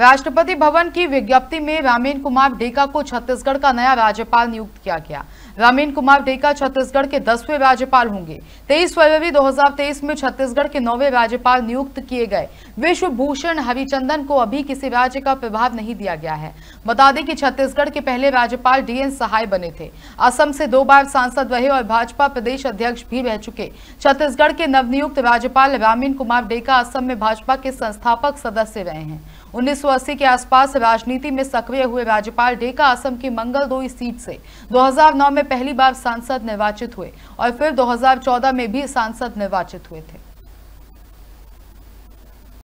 राष्ट्रपति भवन की विज्ञप्ति में रामेन कुमार डेका को छत्तीसगढ़ का नया राज्यपाल नियुक्त किया गया रामेन कुमार डेका छत्तीसगढ़ के दसवें राज्यपाल होंगे 23 फरवरी 2023 में छत्तीसगढ़ के नौवे राज्यपाल नियुक्त किए गए विश्वभूषण हरिचंदन को अभी किसी राज्य का प्रभाव नहीं दिया गया है बता दें कि छत्तीसगढ़ के पहले राज्यपाल डीएन सहाय बने थे असम से दो बार सांसद रहे और भाजपा प्रदेश अध्यक्ष भी रह चुके छत्तीसगढ़ के नवनियुक्त राज्यपाल रामेन कुमार डेका असम में भाजपा के संस्थापक सदस्य रहे हैं उन्नीस 1980 के आसपास राजनीति में सक्रिय हुए राज्यपाल डेका असम की मंगलदोई सीट से 2009 में पहली बार सांसद निर्वाचित हुए और फिर 2014 में भी सांसद निर्वाचित हुए थे